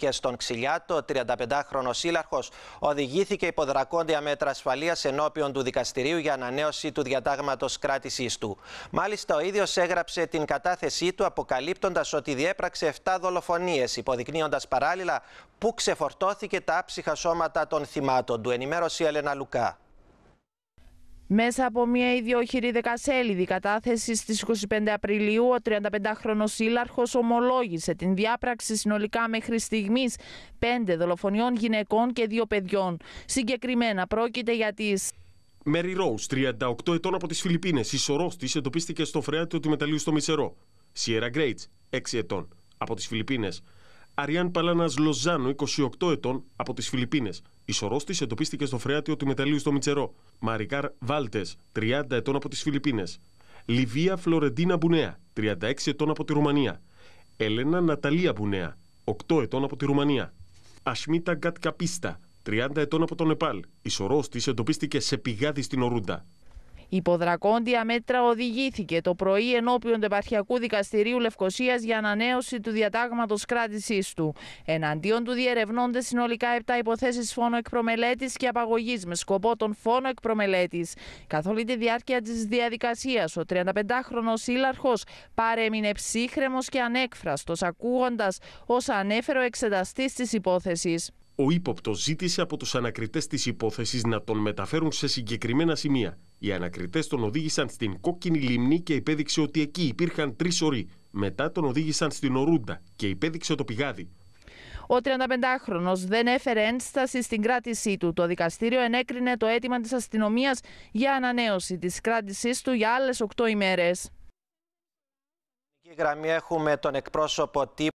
Και στον Ξυλιάτο, 35χρονο σύλλαρχος, οδηγήθηκε υποδρακόντια δρακόντια μέτρα ασφαλείας ενώπιον του δικαστηρίου για ανανέωση του διατάγματος κράτησής του. Μάλιστα, ο ίδιος έγραψε την κατάθεσή του, αποκαλύπτοντας ότι διέπραξε 7 δολοφονίες, υποδεικνύοντας παράλληλα πού ξεφορτώθηκε τα άψυχα σώματα των θυμάτων του. Ενημέρωση Έλενα Λουκά. Μέσα από μια ιδιόχειρη δεκασέλιδη κατάθεση στις 25 Απριλίου, ο 35χρονος σύλλαρχος ομολόγησε την διάπραξη συνολικά μέχρι στιγμής πέντε δολοφονιών γυναικών και δύο παιδιών. Συγκεκριμένα πρόκειται για τις... Μέρι Ρόους, 38 ετών από τις Φιλιππίνες, η σωρός της εντοπίστηκε στο φρέατο του μεταλλίου στο Μισερό. Σιέρα Γκρέιτς, 6 ετών, από τις Φιλιππίνες. Αριάν Παλάνας Λοζάνου, 28 ετών, από τις Φιλιππίνες. Η σωρός της εντοπίστηκε στο φρεάτιο του μεταλλίου στο Μιτσερό. Μαρικάρ Βάλτες, 30 ετών από τις Φιλιππίνες. Λιβία Φλωρεντίνα Μπουνέα, 36 ετών από τη Ρουμανία. Έλενα Ναταλία Μπουνέα, 8 ετών από τη Ρουμανία. Ασμίτα Γκατκαπίστα, 30 ετών από το Νεπάλ. Η σωρός της εντοπίστηκε σε πηγάδι στην Ορούντα. Υποδρακόντια μέτρα οδηγήθηκε το πρωί ενώπιον του Επαρχιακού Δικαστηρίου Λευκοσίας για ανανέωση του διατάγματος κράτησής του. Εναντίον του διερευνώνται συνολικά 7 υποθέσει φόνο εκπρομελέτη και απαγωγής με σκοπό τον φόνο εκπρομελέτη. Καθ' όλη τη διάρκεια της διαδικασίας, ο 35χρονο σύλλαρχος παρέμεινε ψύχρεμος και ανέκφραστος, ακούγοντας όσα ανέφερε ο εξεταστής της υπόθεσης ο ύποπτος ζήτησε από τους ανακριτές της υπόθεσης να τον μεταφέρουν σε συγκεκριμένα σημεία. Οι ανακριτές τον οδήγησαν στην κόκκινη λίμνη και υπέδειξε ότι εκεί υπήρχαν τρεις οροί. Μετά τον οδήγησαν στην Ορούντα και υπέδειξε το πηγάδι. Ο 35χρονο δεν έφερε ένσταση στην κράτησή του. Το δικαστήριο ενέκρινε το αίτημα της αστυνομίας για ανανέωση της κράτησής του για άλλες 8 ημέρε. Στην γραμμή έχουμε τον εκπρόσωπο